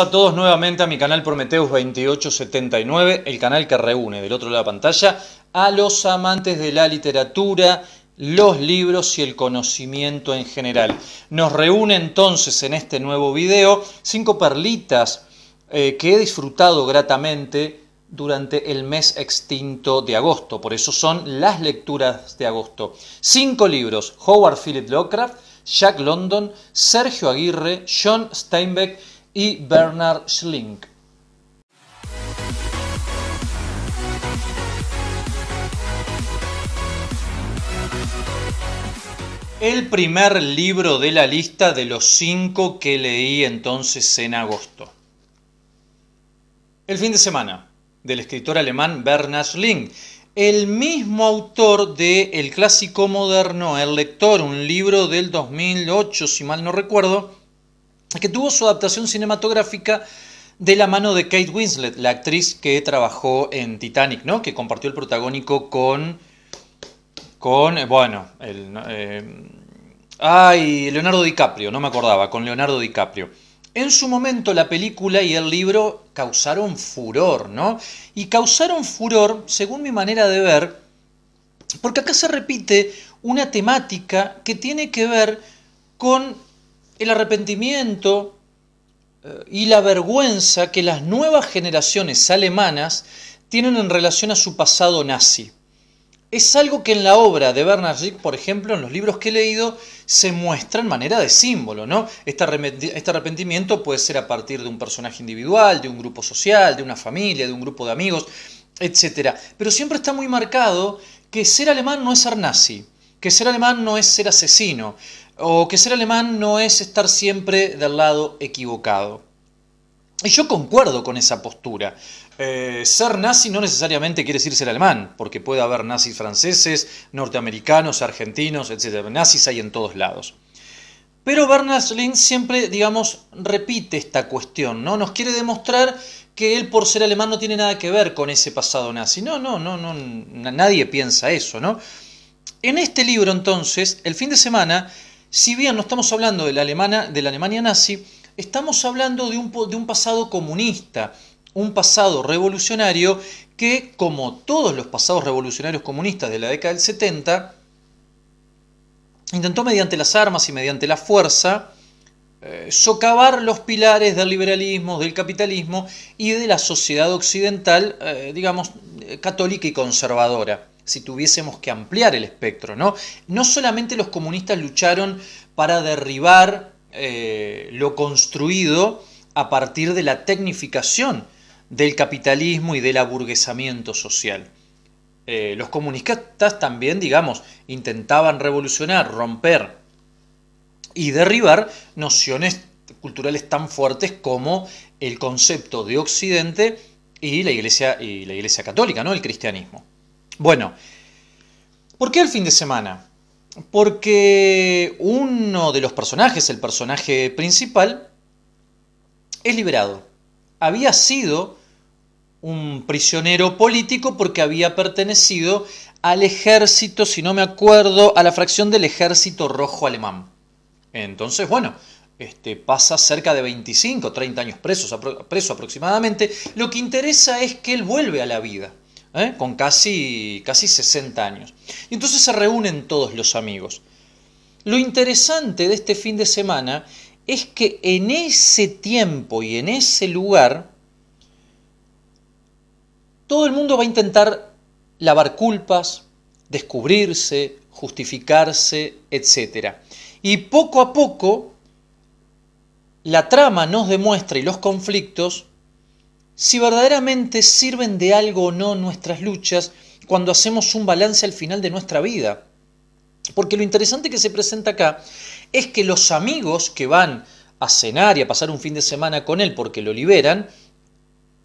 a todos nuevamente a mi canal Prometeus 2879, el canal que reúne del otro lado de la pantalla a los amantes de la literatura, los libros y el conocimiento en general. Nos reúne entonces en este nuevo video cinco perlitas eh, que he disfrutado gratamente durante el mes extinto de agosto, por eso son las lecturas de agosto. Cinco libros, Howard Philip Lovecraft, Jack London, Sergio Aguirre, John Steinbeck, y Bernard Schling. El primer libro de la lista de los cinco que leí entonces en agosto. El fin de semana, del escritor alemán Bernard Schling. el mismo autor de El clásico moderno El lector, un libro del 2008, si mal no recuerdo, que tuvo su adaptación cinematográfica de la mano de Kate Winslet, la actriz que trabajó en Titanic, ¿no? Que compartió el protagónico con. con. Eh, bueno, eh, ay, Leonardo DiCaprio, no me acordaba, con Leonardo DiCaprio. En su momento la película y el libro causaron furor, ¿no? Y causaron furor, según mi manera de ver, porque acá se repite una temática que tiene que ver con el arrepentimiento eh, y la vergüenza que las nuevas generaciones alemanas tienen en relación a su pasado nazi. Es algo que en la obra de Bernard Schick, por ejemplo, en los libros que he leído, se muestra en manera de símbolo, ¿no? Este, este arrepentimiento puede ser a partir de un personaje individual, de un grupo social, de una familia, de un grupo de amigos, etc. Pero siempre está muy marcado que ser alemán no es ser nazi, que ser alemán no es ser asesino, o que ser alemán no es estar siempre del lado equivocado. Y yo concuerdo con esa postura. Eh, ser nazi no necesariamente quiere decir ser alemán, porque puede haber nazis franceses, norteamericanos, argentinos, etc. Nazis hay en todos lados. Pero Bernhard Lin siempre, digamos, repite esta cuestión, ¿no? Nos quiere demostrar que él por ser alemán no tiene nada que ver con ese pasado nazi. No, no, no, no, nadie piensa eso, ¿no? En este libro entonces, el fin de semana, si bien no estamos hablando de la, Alemania nazi, estamos hablando de un, pasado comunista, un pasado revolucionario que, como todos los pasados revolucionarios comunistas de la década del 70, intentó mediante las armas y mediante la fuerza eh, socavar los pilares del liberalismo, del capitalismo y de la sociedad occidental, eh, digamos, eh, católica y conservadora si tuviésemos que ampliar el espectro, ¿no? No solamente los comunistas lucharon para derribar eh, lo construido a partir de la tecnificación del capitalismo y del aburguesamiento social. Eh, los comunistas también, digamos, intentaban revolucionar, romper y derribar nociones culturales tan fuertes como el concepto de Occidente y la Iglesia, y la iglesia católica, ¿no? el cristianismo. Bueno, ¿por qué el fin de semana? Porque uno de los personajes, el personaje principal, es liberado. Había sido un prisionero político porque había pertenecido al ejército, si no me acuerdo, a la fracción del ejército rojo alemán. Entonces, bueno, este, pasa cerca de 25, 30 años presos, preso aproximadamente. Lo que interesa es que él vuelve a la vida. ¿eh? con casi, casi 60 años. Y entonces se reúnen todos los amigos. Lo interesante de este fin de semana es que en ese tiempo y en ese lugar, todo el mundo va a intentar lavar culpas, descubrirse, justificarse, etc. Y poco a poco, la trama nos demuestra y los conflictos si verdaderamente sirven de algo o no nuestras luchas cuando hacemos un balance al final de nuestra vida. Porque lo interesante que se presenta acá es que los amigos que van a cenar y a pasar un fin de semana con él porque lo liberan,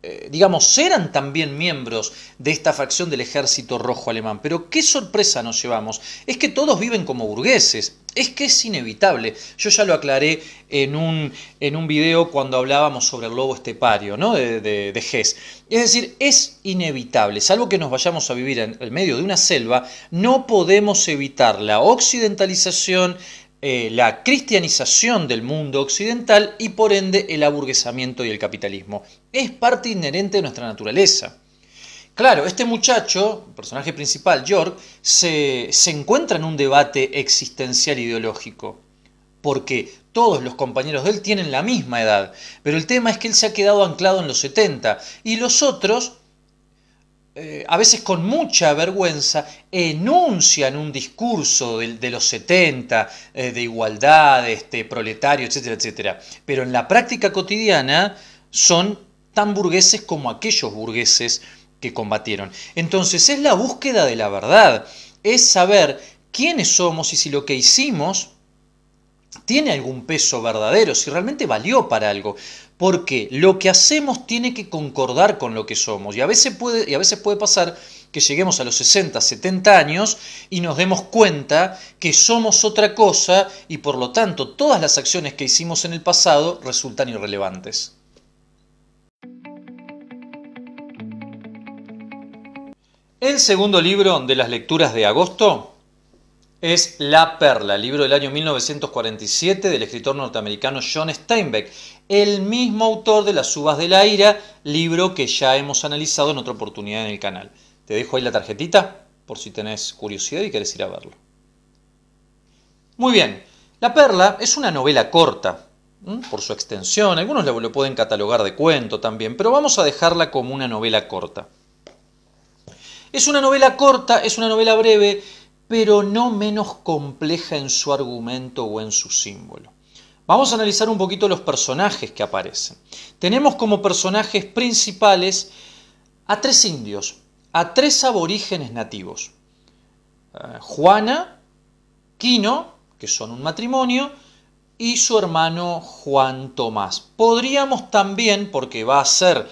eh, digamos, eran también miembros de esta facción del ejército rojo alemán. Pero qué sorpresa nos llevamos. Es que todos viven como burgueses. Es que es inevitable. Yo ya lo aclaré en un, en un video cuando hablábamos sobre el lobo estepario, ¿no? De, de, Hess. Es decir, es inevitable. Salvo que nos vayamos a vivir en el medio de una selva, no podemos evitar la occidentalización, eh, la cristianización del mundo occidental y por ende el aburguesamiento y el capitalismo. Es parte inherente de nuestra naturaleza. Claro, este muchacho, personaje principal, York, se, se encuentra en un debate existencial ideológico, porque todos los compañeros de él tienen la misma edad, pero el tema es que él se ha quedado anclado en los 70 y los otros eh, a veces con mucha vergüenza, enuncian un discurso de, los 70, eh, de igualdad, este, proletario, etcétera, etcétera. Pero en la práctica cotidiana son tan burgueses como aquellos burgueses que combatieron. Entonces es la búsqueda de la verdad, es saber quiénes somos y si lo que hicimos tiene algún peso verdadero, si realmente valió para algo. Porque lo que hacemos tiene que concordar con lo que somos. Y a veces puede, y a veces puede pasar que lleguemos a los 60, 70 años y nos demos cuenta que somos otra cosa y por lo tanto todas las acciones que hicimos en el pasado resultan irrelevantes. El segundo libro de las lecturas de agosto es La Perla, libro del año 1947 del escritor norteamericano John Steinbeck, el mismo autor de Las Uvas de la Ira, libro que ya hemos analizado en otra oportunidad en el canal. Te dejo ahí la tarjetita por si tenés curiosidad y querés ir a verlo. Muy bien, La Perla es una novela corta, por su extensión, algunos lo pueden catalogar de cuento también, pero vamos a dejarla como una novela corta. Es una novela corta, es una novela breve, pero no menos compleja en su argumento o en su símbolo. Vamos a analizar un poquito los personajes que aparecen. Tenemos como personajes principales a tres indios, a tres aborígenes nativos. Eh, Juana, Quino, que son un matrimonio, y su hermano Juan Tomás. Podríamos también, porque va a ser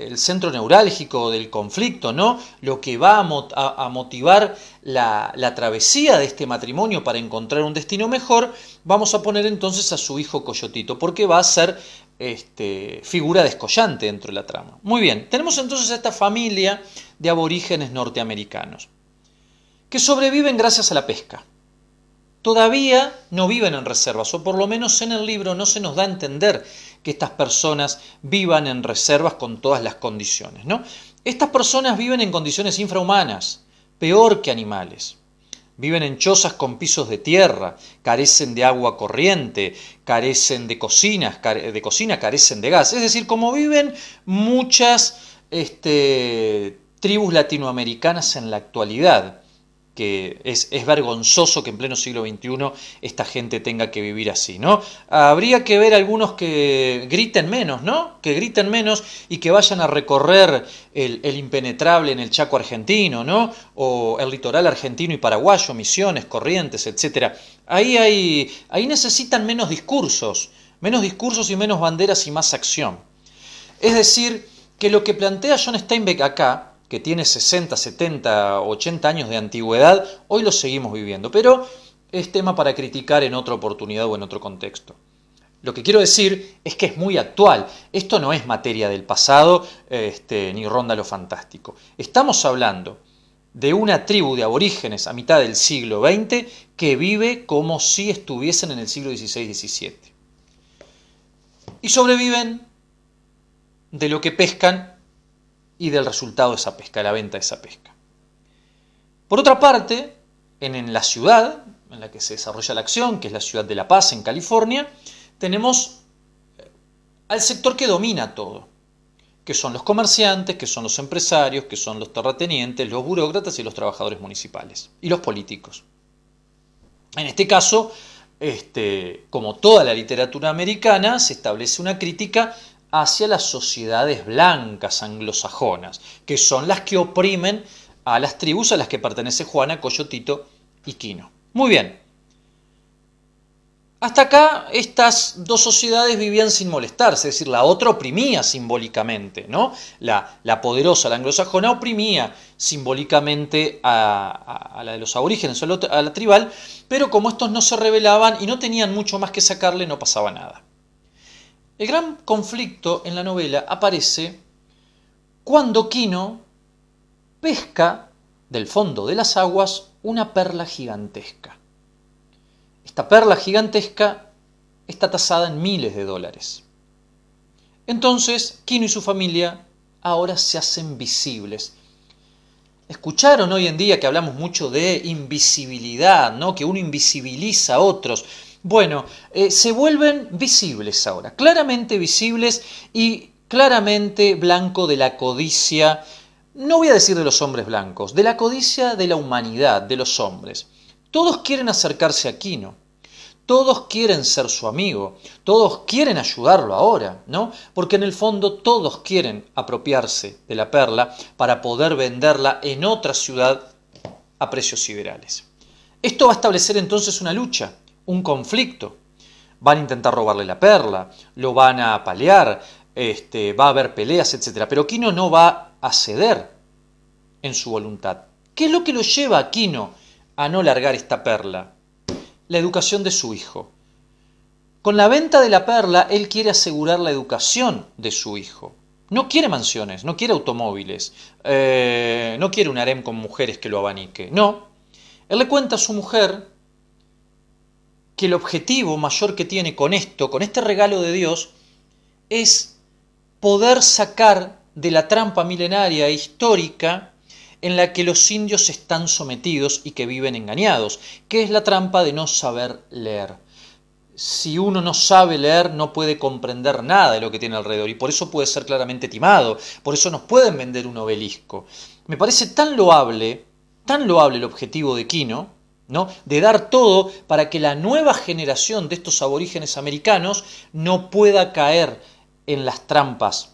el centro neurálgico del conflicto, ¿no? Lo que va a, motivar la, travesía de este matrimonio para encontrar un destino mejor, vamos a poner entonces a su hijo Coyotito, porque va a ser este, figura descollante dentro de la trama. Muy bien, tenemos entonces a esta familia de aborígenes norteamericanos, que sobreviven gracias a la pesca. Todavía no viven en reservas, o por lo menos en el libro no se nos da a entender que estas personas vivan en reservas con todas las condiciones. ¿no? Estas personas viven en condiciones infrahumanas, peor que animales. Viven en chozas con pisos de tierra, carecen de agua corriente, carecen de cocinas, de cocina, carecen de gas. Es decir, como viven muchas este, tribus latinoamericanas en la actualidad que es, vergonzoso que en pleno siglo XXI esta gente tenga que vivir así, ¿no? Habría que ver algunos que griten menos, ¿no? Que griten menos y que vayan a recorrer el, impenetrable en el Chaco argentino, ¿no? O el litoral argentino y paraguayo, Misiones, Corrientes, etc. Ahí, hay, ahí necesitan menos discursos, menos discursos y menos banderas y más acción. Es decir, que lo que plantea John Steinbeck acá, que tiene 60, 70, 80 años de antigüedad, hoy lo seguimos viviendo, pero es tema para criticar en otra oportunidad o en otro contexto. Lo que quiero decir es que es muy actual. Esto no es materia del pasado este, ni ronda lo fantástico. Estamos hablando de una tribu de aborígenes a mitad del siglo XX que vive como si estuviesen en el siglo XVI-XVII. Y sobreviven de lo que pescan y del resultado de esa pesca, de la venta de esa pesca. Por otra parte, en, la ciudad en la que se desarrolla la acción, que es la ciudad de La Paz, en California, tenemos eh, al sector que domina todo, que son los comerciantes, que son los empresarios, que son los terratenientes, los burócratas y los trabajadores municipales, y los políticos. En este caso, este, como toda la literatura americana, se establece una crítica hacia las sociedades blancas anglosajonas, que son las que oprimen a las tribus a las que pertenece Juana, Coyotito y Quino. Muy bien. Hasta acá estas dos sociedades vivían sin molestarse, es decir, la otra oprimía simbólicamente, ¿no? La, poderosa, la anglosajona, oprimía simbólicamente a, la de los aborígenes, a la, a la tribal, pero como estos no se rebelaban y no tenían mucho más que sacarle, no pasaba nada. El gran conflicto en la novela aparece cuando Kino pesca del fondo de las aguas una perla gigantesca. Esta perla gigantesca está tasada en miles de dólares. Entonces, Kino y su familia ahora se hacen visibles. Escucharon hoy en día que hablamos mucho de invisibilidad, ¿no? Que uno invisibiliza a otros. Bueno, eh, se vuelven visibles ahora, claramente visibles y claramente blanco de la codicia, no voy a decir de los hombres blancos, de la codicia de la humanidad, de los hombres. Todos quieren acercarse a Quino, todos quieren ser su amigo, todos quieren ayudarlo ahora, ¿no? Porque en el fondo todos quieren apropiarse de la perla para poder venderla en otra ciudad a precios liberales. Esto va a establecer entonces una lucha, un conflicto. Van a intentar robarle la perla, lo van a apalear, este, va a haber peleas, etc. Pero Kino no va a ceder en su voluntad. ¿Qué es lo que lo lleva a Kino a no largar esta perla? La educación de su hijo. Con la venta de la perla, él quiere asegurar la educación de su hijo. No quiere mansiones, no quiere automóviles, eh, no quiere un harem con mujeres que lo abanique. No. Él le cuenta a su mujer que el objetivo mayor que tiene con esto, con este regalo de Dios, es poder sacar de la trampa milenaria e histórica en la que los indios están sometidos y que viven engañados, que es la trampa de no saber leer. Si uno no sabe leer, no puede comprender nada de lo que tiene alrededor y por eso puede ser claramente timado, por eso nos pueden vender un obelisco. Me parece tan loable, tan loable el objetivo de Quino, de dar todo para que la nueva generación de estos aborígenes americanos no pueda caer en las trampas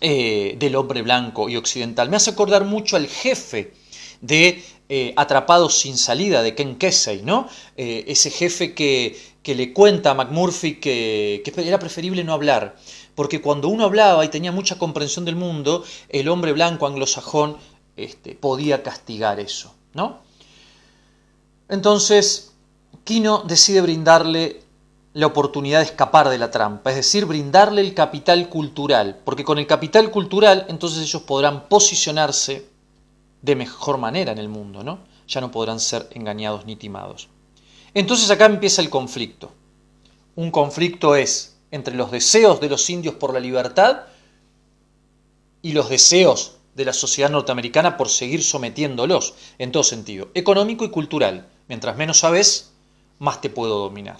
eh, del hombre blanco y occidental. Me hace acordar mucho al jefe de eh, Atrapados sin salida de Ken Kesey, ¿no? Eh, ese jefe que, le cuenta a McMurphy que, que era preferible no hablar, porque cuando uno hablaba y tenía mucha comprensión del mundo, el hombre blanco anglosajón este, podía castigar eso, ¿no? Entonces, Kino decide brindarle la oportunidad de escapar de la trampa, es decir, brindarle el capital cultural, porque con el capital cultural entonces ellos podrán posicionarse de mejor manera en el mundo, ¿no? Ya no podrán ser engañados ni timados. Entonces acá empieza el conflicto. Un conflicto es entre los deseos de los indios por la libertad y los deseos de la sociedad norteamericana por seguir sometiéndolos, en todo sentido, económico y cultural. Mientras menos sabes, más te puedo dominar.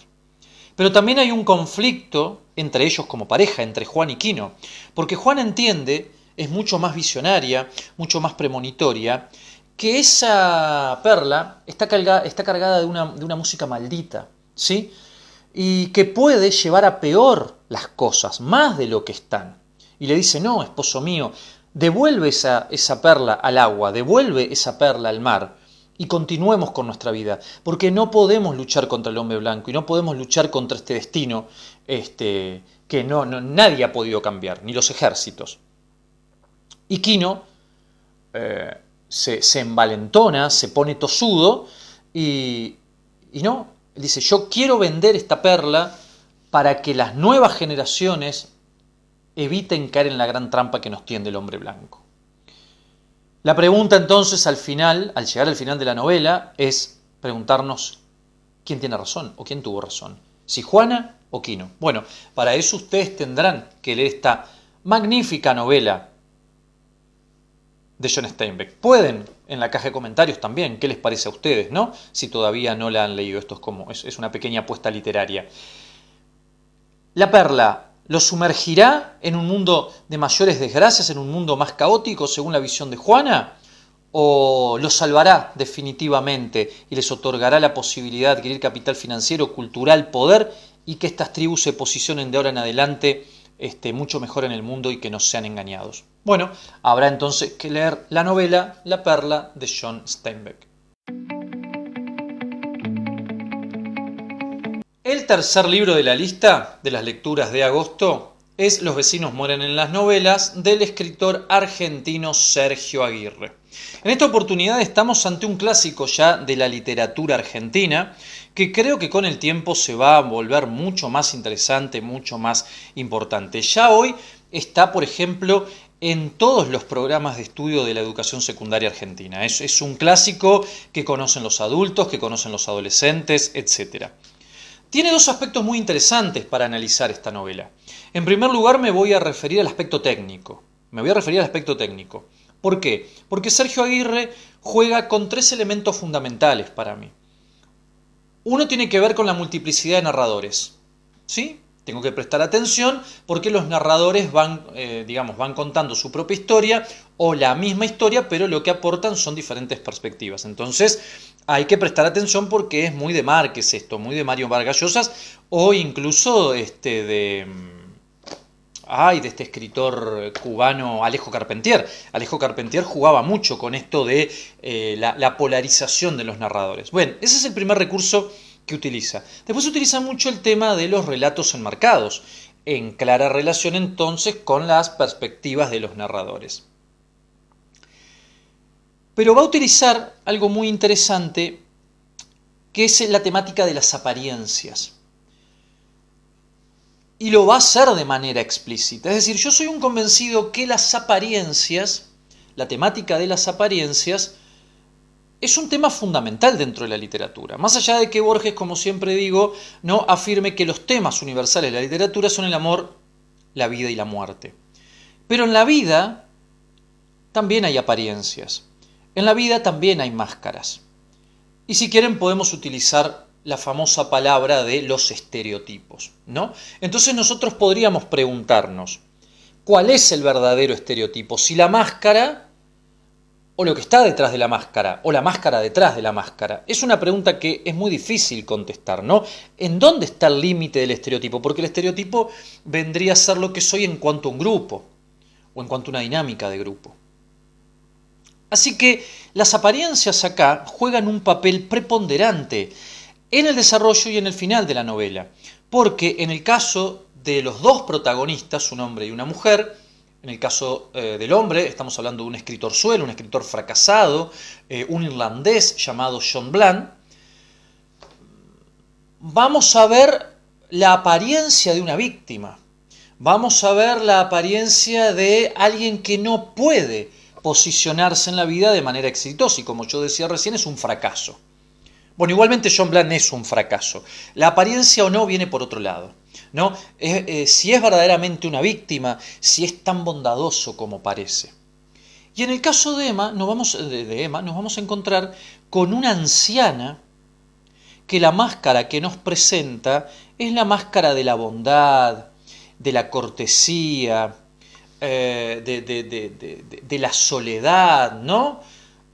Pero también hay un conflicto entre ellos como pareja, entre Juan y Quino, porque Juan entiende, es mucho más visionaria, mucho más premonitoria, que esa perla está, está cargada de una, música maldita, ¿sí? Y que puede llevar a peor las cosas, más de lo que están. Y le dice, no, esposo mío, devuelve esa, esa perla al agua, devuelve esa perla al mar, y continuemos con nuestra vida, porque no podemos luchar contra el hombre blanco y no podemos luchar contra este destino este, que no, nadie ha podido cambiar, ni los ejércitos. Y kino eh, se, envalentona, se pone tosudo y, y no, dice, yo quiero vender esta perla para que las nuevas generaciones eviten caer en la gran trampa que nos tiende el hombre blanco. La pregunta entonces al final, al llegar al final de la novela, es preguntarnos quién tiene razón o quién tuvo razón, si Juana o Quino. Bueno, para eso ustedes tendrán que leer esta magnífica novela de John Steinbeck. Pueden en la caja de comentarios también, qué les parece a ustedes, ¿no? Si todavía no la han leído, esto es como, es una pequeña apuesta literaria. La perla lo sumergirá en un mundo de mayores desgracias, en un mundo más caótico, según la visión de Juana? ¿O lo salvará definitivamente y les otorgará la posibilidad de adquirir capital financiero, cultural, poder y que estas tribus se posicionen de ahora en adelante este, mucho mejor en el mundo y que no sean engañados? Bueno, habrá entonces que leer la novela La perla de John Steinbeck. El tercer libro de la lista de las lecturas de agosto es Los vecinos mueren en las novelas del escritor argentino Sergio Aguirre. En esta oportunidad estamos ante un clásico ya de la literatura argentina que creo que con el tiempo se va a volver mucho más interesante, mucho más importante. Ya hoy está, por ejemplo, en todos los programas de estudio de la educación secundaria argentina. Es, es, un clásico que conocen los adultos, que conocen los adolescentes, etc. Tiene dos aspectos muy interesantes para analizar esta novela. En primer lugar me voy a referir al aspecto técnico. Me voy a referir al aspecto técnico. ¿Por qué? Porque Sergio Aguirre juega con tres elementos fundamentales para mí. Uno tiene que ver con la multiplicidad de narradores. ¿Sí? Tengo que prestar atención porque los narradores van, eh, digamos, van contando su propia historia o la misma historia, pero lo que aportan son diferentes perspectivas. Entonces, hay que prestar atención porque es muy de Márquez esto, muy de Mario Vargas o incluso este de mm, ay, de este escritor cubano Alejo Carpentier. Alejo Carpentier jugaba mucho con esto de eh, la, la, polarización de los narradores. Bueno, ese es el primer recurso que utiliza. Después utiliza mucho el tema de los relatos enmarcados, en clara relación entonces con las perspectivas de los narradores. Pero va a utilizar algo muy interesante, que es la temática de las apariencias. Y lo va a hacer de manera explícita. Es decir, yo soy un convencido que las apariencias, la temática de las apariencias, es un tema fundamental dentro de la literatura. Más allá de que Borges, como siempre digo, no afirme que los temas universales de la literatura son el amor, la vida y la muerte. Pero en la vida también hay apariencias. En la vida también hay máscaras. Y si quieren podemos utilizar la famosa palabra de los estereotipos, ¿no? Entonces nosotros podríamos preguntarnos, ¿cuál es el verdadero estereotipo? Si la máscara o lo que está detrás de la máscara o la máscara detrás de la máscara. Es una pregunta que es muy difícil contestar, ¿no? ¿En dónde está el límite del estereotipo? Porque el estereotipo vendría a ser lo que soy en cuanto a un grupo o en cuanto a una dinámica de grupo. Así que las apariencias acá juegan un papel preponderante en el desarrollo y en el final de la novela, porque en el caso de los dos protagonistas, un hombre y una mujer, en el caso eh, del hombre, estamos hablando de un escritor suelo, un escritor fracasado, eh, un irlandés llamado John Bland. Vamos a ver la apariencia de una víctima. Vamos a ver la apariencia de alguien que no puede posicionarse en la vida de manera exitosa y como yo decía recién es un fracaso. Bueno, igualmente John Bland es un fracaso. La apariencia o no viene por otro lado. ¿no? Eh, si es verdaderamente una víctima, si es tan bondadoso como parece. Y en el caso de Emma, nos vamos, de Emma, nos vamos a encontrar con una anciana que la máscara que nos presenta es la máscara de la bondad, de la cortesía, eh, de, la soledad, ¿no?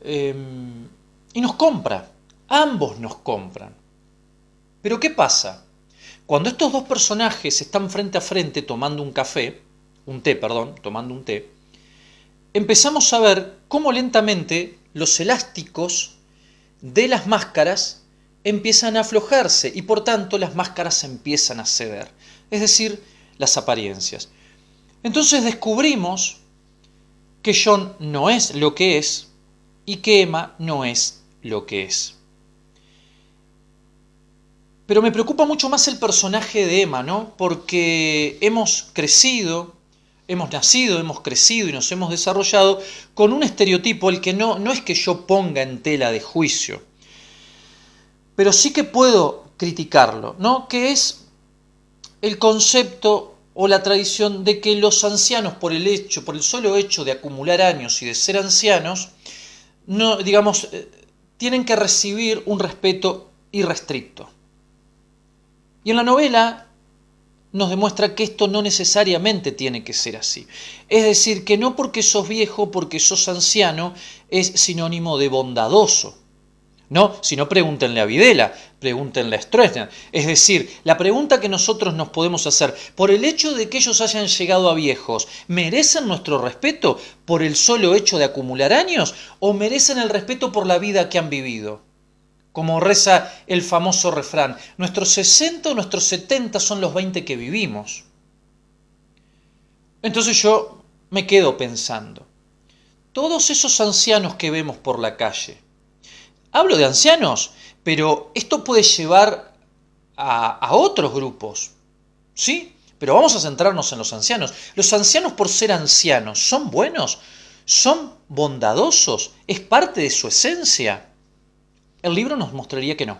Em, y nos compra, ambos nos compran. Pero ¿qué pasa? Cuando estos dos personajes están frente a frente tomando un café, un té, perdón, tomando un té, empezamos a ver cómo lentamente los elásticos de las máscaras empiezan a aflojarse y por tanto las máscaras empiezan a ceder, es decir, las apariencias. Entonces descubrimos que John no es lo que es y que Emma no es lo que es. Pero me preocupa mucho más el personaje de Emma, ¿no? Porque hemos crecido, hemos nacido, hemos crecido y nos hemos desarrollado con un estereotipo, el que no, no es que yo ponga en tela de juicio, pero sí que puedo criticarlo, ¿no? Que es el concepto o la tradición de que los ancianos, por el hecho, por el solo hecho de acumular años y de ser ancianos, no, digamos, eh, tienen que recibir un respeto irrestricto. Y en la novela nos demuestra que esto no necesariamente tiene que ser así. Es decir, que no porque sos viejo, porque sos anciano, es sinónimo de bondadoso. No, sino pregúntenle a Videla, pregúntenle a Stroessner. Es decir, la pregunta que nosotros nos podemos hacer, por el hecho de que ellos hayan llegado a viejos, ¿merecen nuestro respeto por el solo hecho de acumular años o merecen el respeto por la vida que han vivido? Como reza el famoso refrán, nuestros 60 o nuestros 70 son los 20 que vivimos. Entonces yo me quedo pensando, todos esos ancianos que vemos por la calle, Hablo de ancianos, pero esto puede llevar a, otros grupos, ¿sí? Pero vamos a centrarnos en los ancianos. Los ancianos por ser ancianos, ¿son buenos? ¿Son bondadosos? ¿Es parte de su esencia? El libro nos mostraría que no.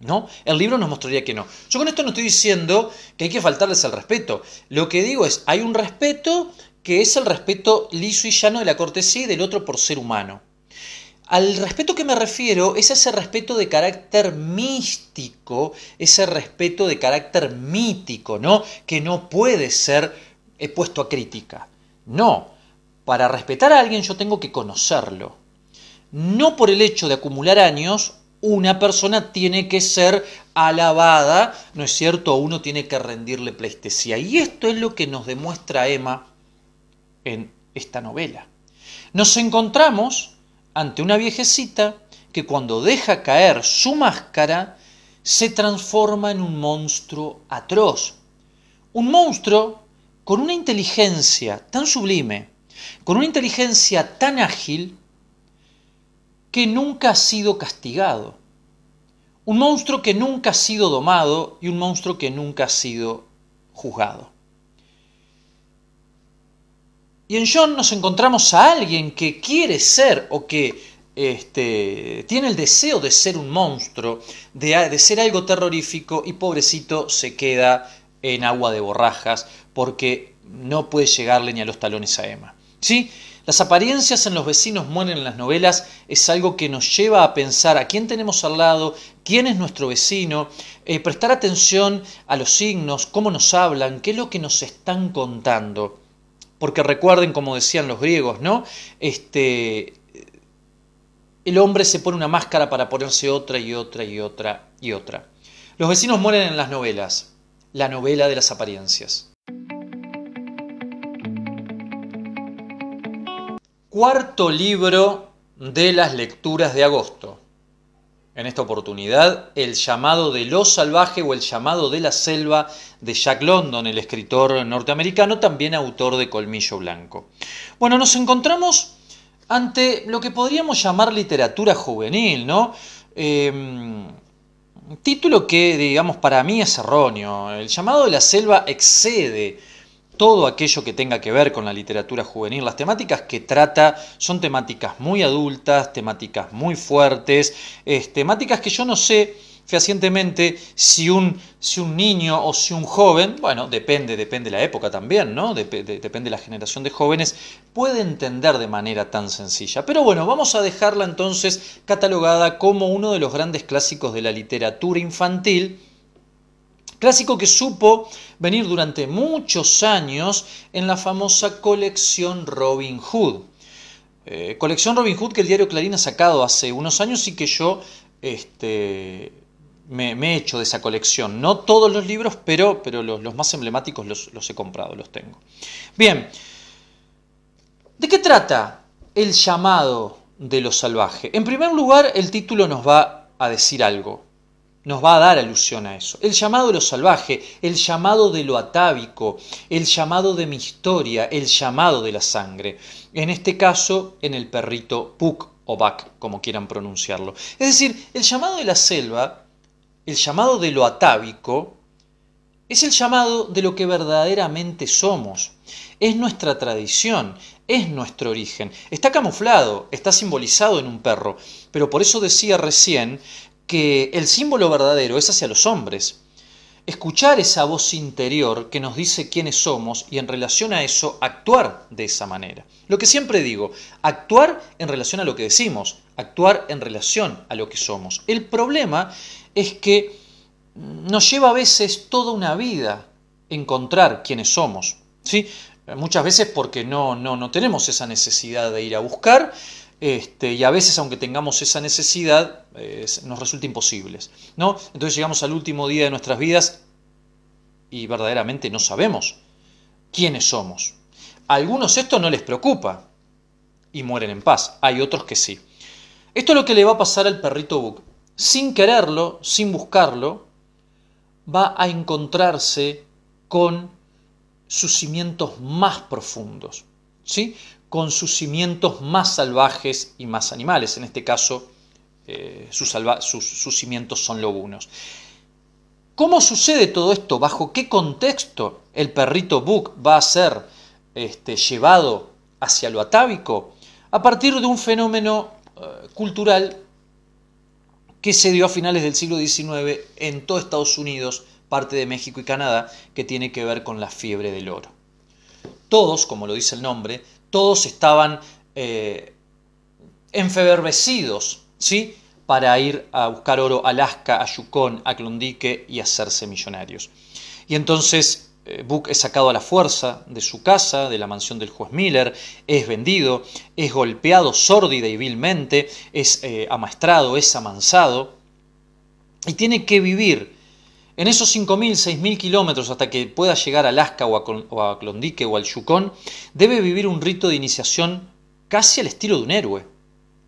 ¿No? El libro nos mostraría que no. Yo con esto no estoy diciendo que hay que faltarles al respeto. Lo que digo es, hay un respeto que es el respeto liso y llano de la cortesía y del otro por ser humano. Al respeto que me refiero es ese respeto de carácter místico, ese respeto de carácter mítico, ¿no? Que no puede ser eh, puesto a crítica. No, para respetar a alguien yo tengo que conocerlo. No por el hecho de acumular años, una persona tiene que ser alabada, ¿no es cierto? Uno tiene que rendirle pleistesía. Y esto es lo que nos demuestra Emma en esta novela. Nos encontramos ante una viejecita que cuando deja caer su máscara se transforma en un monstruo atroz. Un monstruo con una inteligencia tan sublime, con una inteligencia tan ágil, que nunca ha sido castigado. Un monstruo que nunca ha sido domado y un monstruo que nunca ha sido juzgado. Y en John nos encontramos a alguien que quiere ser o que este, tiene el deseo de ser un monstruo, de, ser algo terrorífico y pobrecito se queda en agua de borrajas porque no puede llegarle ni a los talones a Emma. ¿Sí? Las apariencias en los vecinos mueren en las novelas es algo que nos lleva a pensar a quién tenemos al lado, quién es nuestro vecino, eh, prestar atención a los signos, cómo nos hablan, qué es lo que nos están contando porque recuerden, como decían los griegos, ¿no? Este, el hombre se pone una máscara para ponerse otra y otra y otra y otra. Los vecinos mueren en las novelas, la novela de las apariencias. Cuarto libro de las lecturas de agosto en esta oportunidad El llamado de lo salvaje o El llamado de la selva de Jack London, el escritor norteamericano, también autor de Colmillo Blanco. Bueno, nos encontramos ante lo que podríamos llamar literatura juvenil, ¿no? Em, título que, digamos, para mí es erróneo. El llamado de la selva excede todo aquello que tenga que ver con la literatura juvenil. Las temáticas que trata son temáticas muy adultas, temáticas muy fuertes, temáticas que yo no sé fehacientemente si un, si un niño o si un joven, bueno, depende, depende la época también, ¿no? depende la generación de jóvenes, puede entender de manera tan sencilla. Pero bueno, vamos a dejarla entonces catalogada como uno de los grandes clásicos de la literatura infantil Clásico que supo venir durante muchos años en la famosa colección Robin Hood. Eh, colección Robin Hood que el diario Clarín ha sacado hace unos años y que yo este, me, he hecho de esa colección. No todos los libros, pero, pero los, más emblemáticos los, los he comprado, los tengo. Bien, ¿de qué trata el llamado de lo salvaje? En primer lugar, el título nos va a decir algo nos va a dar alusión a eso. El llamado de lo salvaje, el llamado de lo atávico, el llamado de mi historia, el llamado de la sangre. En este caso, en el perrito Puck o Bak, como quieran pronunciarlo. Es decir, el llamado de la selva, el llamado de lo atávico, es el llamado de lo que verdaderamente somos. Es nuestra tradición, es nuestro origen. Está camuflado, está simbolizado en un perro, pero por eso decía recién que el símbolo verdadero es hacia los hombres. Escuchar esa voz interior que nos dice quiénes somos y en relación a eso actuar de esa manera. Lo que siempre digo, actuar en relación a lo que decimos, actuar en relación a lo que somos. El problema es que nos lleva a veces toda una vida encontrar quiénes somos. ¿sí? Muchas veces porque no, no, no tenemos esa necesidad de ir a buscar este, y a veces, aunque tengamos esa necesidad, nos resulta imposibles. ¿no? Entonces llegamos al último día de nuestras vidas y verdaderamente no sabemos quiénes somos. A algunos esto no les preocupa y mueren en paz, hay otros que sí. Esto es lo que le va a pasar al perrito Book. Sin quererlo, sin buscarlo, va a encontrarse con sus cimientos más profundos. ¿sí? con sus cimientos más salvajes y más animales. En este caso, eh, sus, cimientos son lobunos. ¿Cómo sucede todo esto? ¿Bajo qué contexto el perrito Buck va a ser este, llevado hacia lo atávico? A partir de un fenómeno eh, cultural que se dio a finales del siglo XIX en todo Estados Unidos, parte de México y Canadá, que tiene que ver con la fiebre del oro. Todos, como lo dice el nombre, todos estaban eh, ¿sí? Para ir a buscar oro a Alaska, a Yukon, a Klondike y hacerse millonarios. Y entonces eh, Buck es sacado a la fuerza de su casa, de la mansión del juez Miller, es vendido, es golpeado sórdida y vilmente, es amastrado, eh, amaestrado, es amansado y tiene que vivir en esos 5.000, 6.000 kilómetros hasta que pueda llegar a Alaska o a, Klondike o al Yukon, debe vivir un rito de iniciación casi al estilo de un héroe,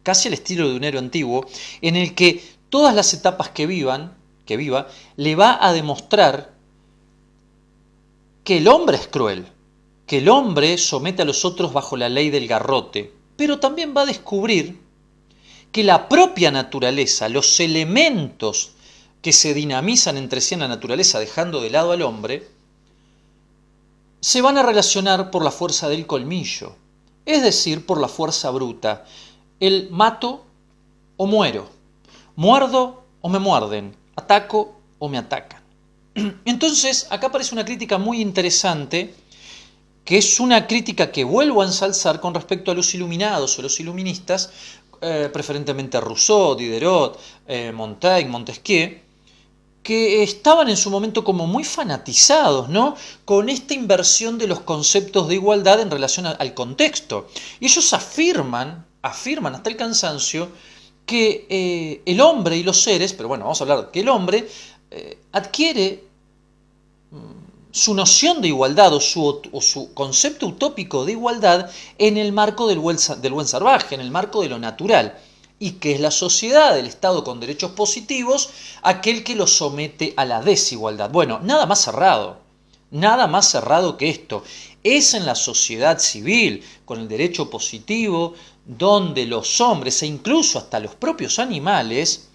casi al estilo de un héroe antiguo, en el que todas las etapas que que viva, le va a demostrar que el hombre es cruel, que el hombre somete a los otros bajo la ley del garrote, pero también va a descubrir que la propia naturaleza, los elementos que se dinamizan entre sí en la naturaleza dejando de lado al hombre, se van a relacionar por la fuerza del colmillo, es decir, por la fuerza bruta, el mato o muero, muerdo o me muerden, ataco o me atacan. Entonces, acá aparece una crítica muy interesante, que es una crítica que vuelvo a ensalzar con respecto a los iluminados o los iluministas, preferentemente eh, preferentemente Rousseau, Diderot, eh, Montaigne, Montesquieu, que estaban en su momento como muy fanatizados, ¿no? Con esta inversión de los conceptos de igualdad en relación al contexto. Y ellos afirman, afirman hasta el cansancio, que eh, el hombre y los seres, pero bueno, vamos a hablar que el hombre eh, adquiere mm, su noción de igualdad o su, concepto utópico de igualdad en el marco del buen salvaje, en el marco de lo natural y que es la sociedad, el Estado con derechos positivos, aquel que lo somete a la desigualdad. Bueno, nada más cerrado, nada más cerrado que esto. Es en la sociedad civil, con el derecho positivo, donde los hombres e incluso hasta los propios animales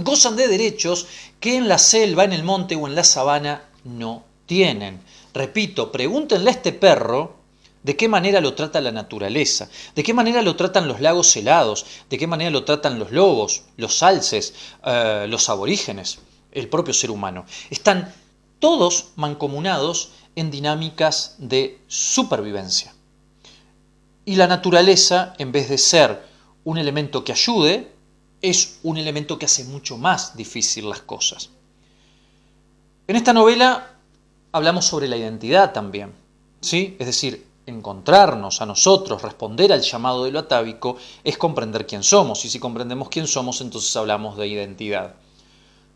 gozan de derechos que en la selva, en el monte o en la sabana no tienen. Repito, pregúntenle a este perro de qué manera lo trata la naturaleza, de qué manera lo tratan los lagos helados, de qué manera lo tratan los lobos, los alces, eh, los aborígenes, el propio ser humano. Están todos mancomunados en dinámicas de supervivencia. Y la naturaleza, en vez de ser un elemento que ayude, es un elemento que hace mucho más difícil las cosas. En esta novela hablamos sobre la identidad también, ¿sí? Es decir, encontrarnos a nosotros, responder al llamado de lo atávico, es comprender quién somos. Y si comprendemos quién somos, entonces hablamos de identidad.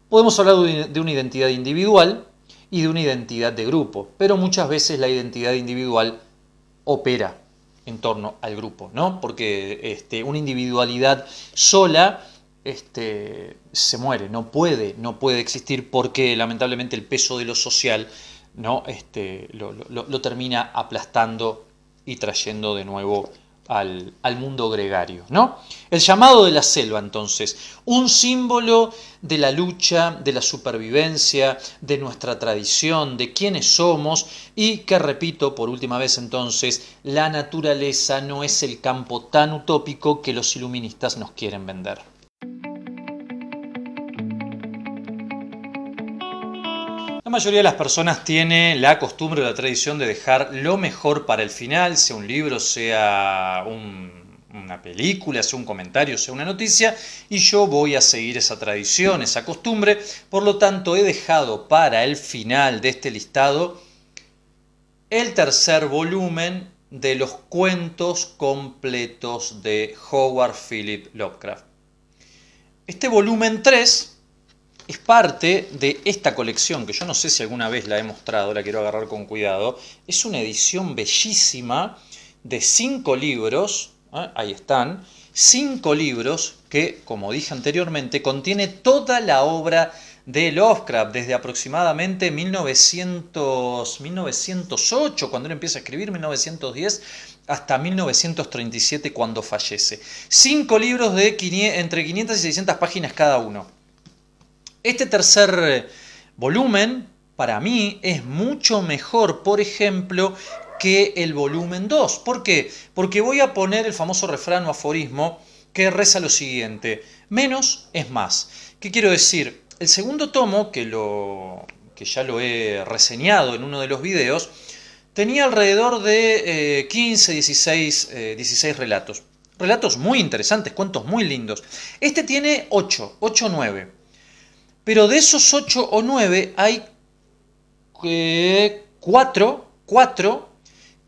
Podemos hablar de una identidad individual y de una identidad de grupo, pero muchas veces la identidad individual opera en torno al grupo, ¿no? Porque este, una individualidad sola este, se muere, no puede, no puede existir porque lamentablemente el peso de lo social ¿no? Este, lo, termina aplastando y trayendo de nuevo al, al, mundo gregario. ¿no? El llamado de la selva, entonces, un símbolo de la lucha, de la supervivencia, de nuestra tradición, de quiénes somos y que, repito por última vez entonces, la naturaleza no es el campo tan utópico que los iluministas nos quieren vender. mayoría de las personas tiene la costumbre o la tradición de dejar lo mejor para el final, sea un libro, sea una película, sea un comentario, sea una noticia, y yo voy a seguir esa tradición, esa costumbre, por lo tanto he dejado para el final de este listado el tercer volumen de los cuentos completos de Howard Philip Lovecraft. Este volumen 3 es parte de esta colección, que yo no sé si alguna vez la he mostrado, la quiero agarrar con cuidado. Es una edición bellísima de cinco libros, ¿eh? ahí están, cinco libros que, como dije anteriormente, contiene toda la obra de Lovecraft desde aproximadamente 1900, 1908, cuando él empieza a escribir, 1910, hasta 1937, cuando fallece. Cinco libros de entre 500 y 600 páginas cada uno. Este tercer eh, volumen para mí es mucho mejor, por ejemplo, que el volumen 2. ¿Por qué? Porque voy a poner el famoso refrán o aforismo que reza lo siguiente, menos es más. ¿Qué quiero decir? El segundo tomo, que, lo, que ya lo he reseñado en uno de los videos, tenía alrededor de 15, 16, 16 relatos. Relatos muy interesantes, cuentos muy lindos. Este tiene 8, 8, 9. Pero de esos ocho o 9 hay eh, cuatro,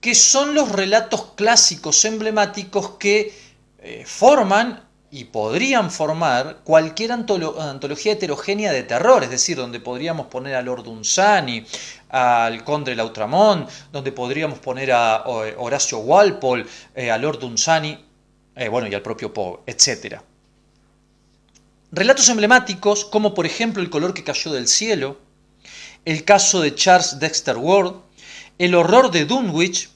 que son los relatos clásicos emblemáticos que eh, forman y podrían formar cualquier antología heterogénea de terror, es decir, donde podríamos poner a Lord Dunsany, al Conde Lautramont, donde podríamos poner a eh, Horacio Walpole, a Lord Dunsany, bueno, y al propio Poe, etcétera. Relatos emblemáticos como por ejemplo El color que cayó del cielo, el caso de Charles Dexter Ward, El horror de Dunwich,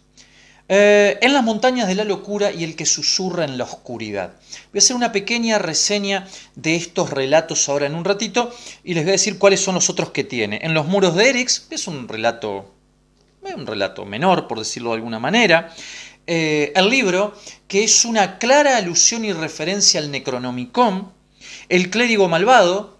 eh, En las montañas de la locura y El que susurra en la oscuridad. Voy a hacer una pequeña reseña de estos relatos ahora en un ratito y les voy a decir cuáles son los otros que tiene. En los muros de que es un relato, un relato menor por decirlo de alguna manera. Eh, el libro, que es una clara alusión y referencia al Necronomicon, el clérigo malvado,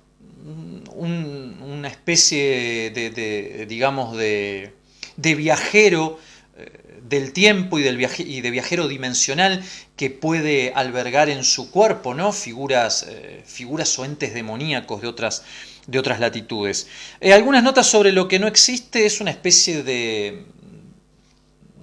una especie de, digamos, de, viajero eh, del tiempo y, del y de viajero dimensional que puede albergar en su cuerpo ¿no? figuras, eh, figuras o entes demoníacos de otras, de otras latitudes. Eh, algunas notas sobre lo que no existe es una especie de,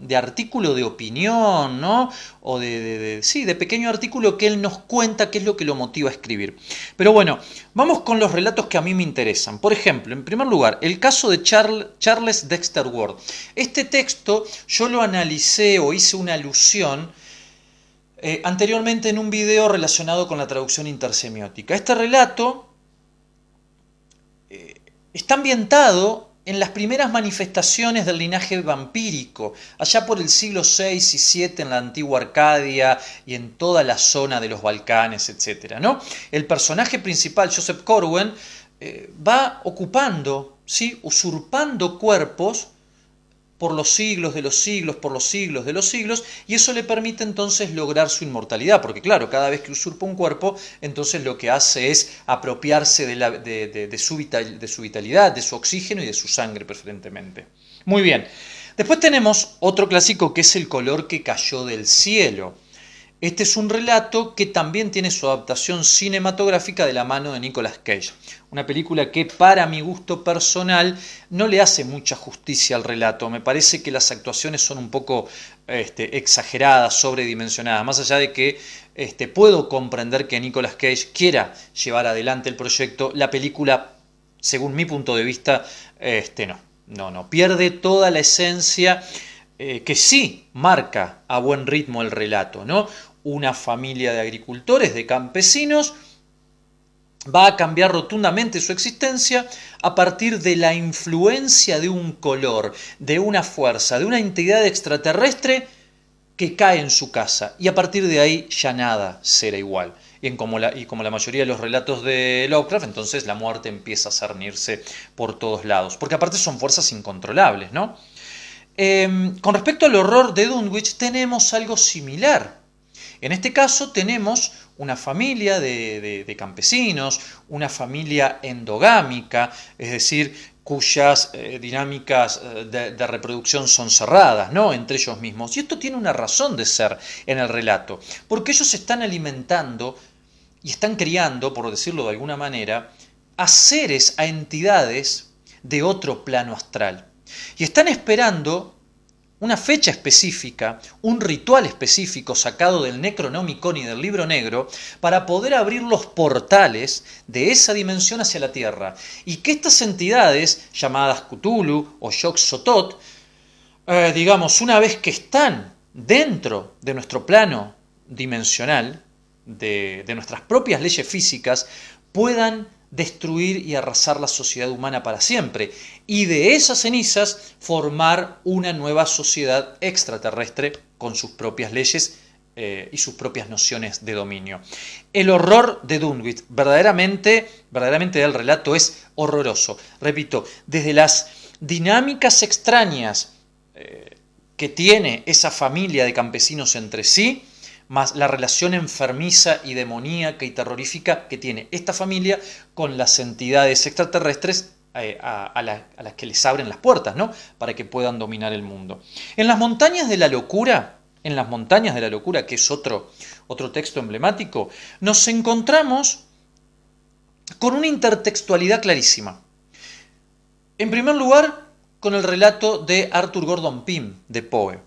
de artículo de opinión, ¿no? O de, sí, de pequeño artículo que él nos cuenta qué es lo que lo motiva a escribir. Pero bueno, vamos con los relatos que a mí me interesan. Por ejemplo, en primer lugar, el caso de Charles, Charles Dexter Ward. Este texto yo lo analicé o hice una alusión eh, anteriormente en un video relacionado con la traducción intersemiótica. Este relato eh, está ambientado en las primeras manifestaciones del linaje vampírico, allá por el siglo VI y VII en la antigua Arcadia y en toda la zona de los Balcanes, etc. ¿no? El personaje principal, Joseph Corwen, eh, va ocupando, ¿sí? usurpando cuerpos por los siglos de los siglos, por los siglos de los siglos, y eso le permite entonces lograr su inmortalidad, porque claro, cada vez que usurpa un cuerpo, entonces lo que hace es apropiarse de, de, su, su vitalidad, de su oxígeno y de su sangre preferentemente. Muy bien, después tenemos otro clásico que es el color que cayó del cielo. Este es un relato que también tiene su adaptación cinematográfica de la mano de Nicolas Cage, una película que para mi gusto personal no le hace mucha justicia al relato, me parece que las actuaciones son un poco este, exageradas, sobredimensionadas, más allá de que este, puedo comprender que Nicolas Cage quiera llevar adelante el proyecto, la película, según mi punto de vista, este, no, no, no, pierde toda la esencia eh, que sí marca a buen ritmo el relato, ¿no? Una familia de agricultores, de campesinos, va a cambiar rotundamente su existencia a partir de la influencia de un color, de una fuerza, de una entidad extraterrestre que cae en su casa. Y a partir de ahí ya nada será igual. Y, como la, y como la mayoría de los relatos de Lovecraft, entonces la muerte empieza a cernirse por todos lados. Porque aparte son fuerzas incontrolables, ¿no? Em, con respecto al horror de Dunwich tenemos algo similar. En este caso tenemos una familia de, campesinos, una familia endogámica, es decir, cuyas eh, dinámicas eh, de, reproducción son cerradas, ¿no? Entre ellos mismos. Y esto tiene una razón de ser en el relato, porque ellos están alimentando y están criando, por decirlo de alguna manera, a seres, a entidades de otro plano astral. Y están esperando una fecha específica, un ritual específico sacado del Necronomicon y del libro negro, para poder abrir los portales de esa dimensión hacia la Tierra. Y que estas entidades, llamadas Cthulhu o Yog Sotot, eh, digamos, una vez que están dentro de nuestro plano dimensional, de nuestras propias leyes físicas, puedan destruir y arrasar la sociedad humana para siempre y de esas cenizas formar una nueva sociedad extraterrestre con sus propias leyes eh, y sus propias nociones de dominio. El horror de Dunwich, verdaderamente, verdaderamente el relato es horroroso. Repito, desde las dinámicas extrañas eh, que tiene esa familia de campesinos entre sí, más la relación enfermiza y demoníaca y terrorífica que tiene esta familia con las entidades extraterrestres eh, a, las que les abren las puertas, ¿no? Para que puedan dominar el mundo. En las montañas de la locura, en las montañas de la locura, que es otro, otro texto emblemático, nos encontramos con una intertextualidad clarísima. En primer lugar, con el relato de Arthur Gordon Pym, de Poe.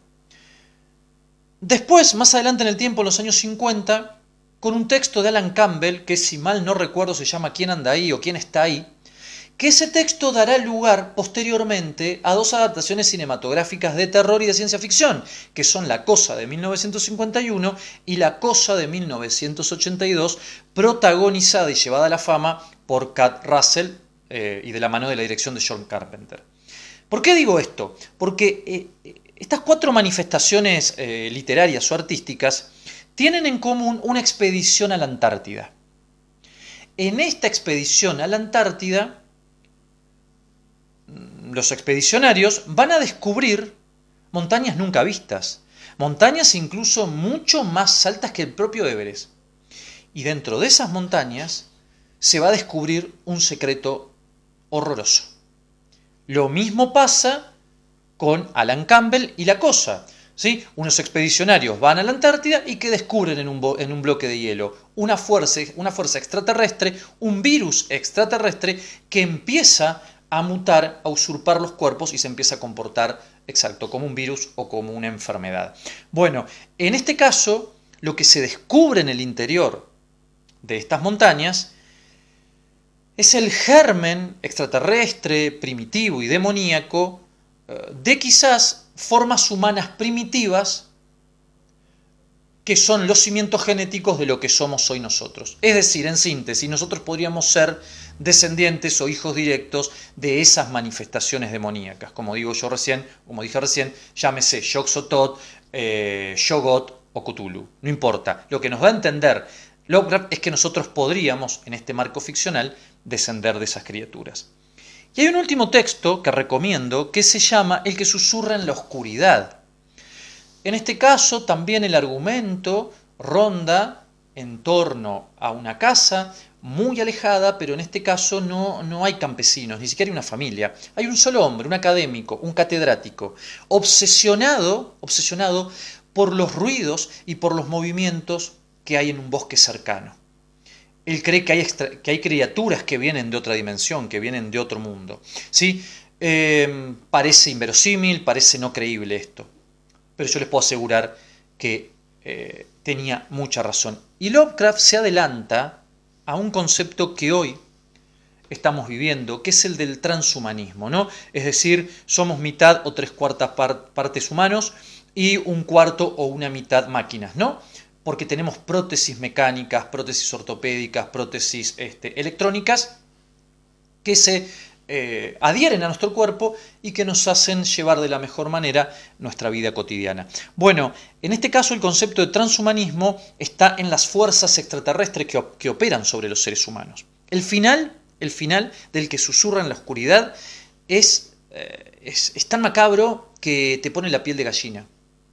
Después, más adelante en el tiempo, en los años 50, con un texto de Alan Campbell, que si mal no recuerdo se llama ¿Quién anda ahí o quién está ahí? que ese texto dará lugar posteriormente a dos adaptaciones cinematográficas de terror y de ciencia ficción, que son La Cosa de 1951 y La Cosa de 1982, protagonizada y llevada a la fama por Kat Russell eh, y de la mano de la dirección de John Carpenter. ¿Por qué digo esto? Porque eh, estas cuatro manifestaciones eh, literarias o artísticas tienen en común una expedición a la Antártida. En esta expedición a la Antártida, mm, los expedicionarios van a descubrir montañas nunca vistas, montañas incluso mucho más altas que el propio Everest. Y dentro de esas montañas se va a descubrir un secreto horroroso. Lo mismo pasa con Alan Campbell y la cosa. ¿sí? Unos expedicionarios van a la Antártida y que descubren en un, en un, bloque de hielo una fuerza, una fuerza extraterrestre, un virus extraterrestre que empieza a mutar, a usurpar los cuerpos y se empieza a comportar, exacto, como un virus o como una enfermedad. Bueno, en este caso, lo que se descubre en el interior de estas montañas es el germen extraterrestre, primitivo y demoníaco eh, de quizás formas humanas primitivas que son los cimientos genéticos de lo que somos hoy nosotros. Es decir, en síntesis, nosotros podríamos ser descendientes o hijos directos de esas manifestaciones demoníacas. Como digo yo recién, como dije recién, llámese Yoxotot, eh, Shogot o Cthulhu. No importa. Lo que nos va a entender Lovecraft es que nosotros podríamos, en este marco ficcional, descender de esas criaturas. Y hay un último texto que recomiendo que se llama El que susurra en la oscuridad. En este caso también el argumento ronda en torno a una casa muy alejada, pero en este caso no, no hay campesinos, ni siquiera hay una familia. Hay un solo hombre, un académico, un catedrático, obsesionado, obsesionado por los ruidos y por los movimientos que hay en un bosque cercano. Él cree que hay, que hay criaturas que vienen de otra dimensión, que vienen de otro mundo. ¿Sí? Em, parece inverosímil, parece no creíble esto. Pero yo les puedo asegurar que eh, tenía mucha razón. Y Lovecraft se adelanta a un concepto que hoy estamos viviendo, que es el del transhumanismo, ¿no? Es decir, somos mitad o tres cuartas partes humanos y un cuarto o una mitad máquinas, ¿no? porque tenemos prótesis mecánicas, prótesis ortopédicas, prótesis este, electrónicas que se eh, adhieren a nuestro cuerpo y que nos hacen llevar de la mejor manera nuestra vida cotidiana. Bueno, en este caso el concepto de transhumanismo está en las fuerzas extraterrestres que, operan sobre los seres humanos. El final, el final del que susurra en la oscuridad es, eh, es tan macabro que te pone la piel de gallina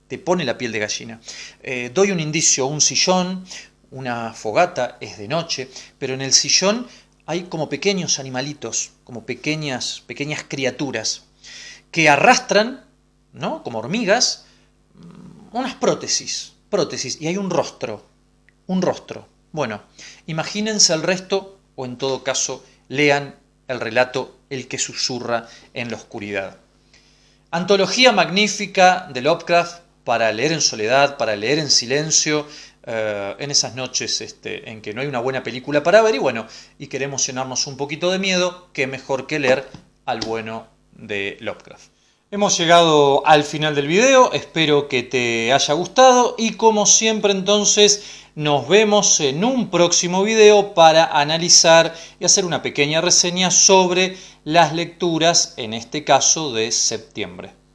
te pone la piel de gallina. Eh, doy un indicio, un sillón, una fogata, es de noche, pero en el sillón hay como pequeños animalitos, como pequeñas, pequeñas criaturas, que arrastran, ¿no? Como hormigas, mm, unas prótesis, prótesis, y hay un rostro, un rostro. Bueno, imagínense el resto, o en todo caso, lean el relato El que susurra en la oscuridad. Antología magnífica de Lovecraft, para leer en soledad, para leer en silencio, eh, en esas noches este, en que no hay una buena película para ver y bueno, y queremos llenarnos un poquito de miedo, qué mejor que leer al bueno de Lovecraft. Hemos llegado al final del video, espero que te haya gustado y como siempre entonces nos vemos en un próximo video para analizar y hacer una pequeña reseña sobre las lecturas, en este caso de septiembre.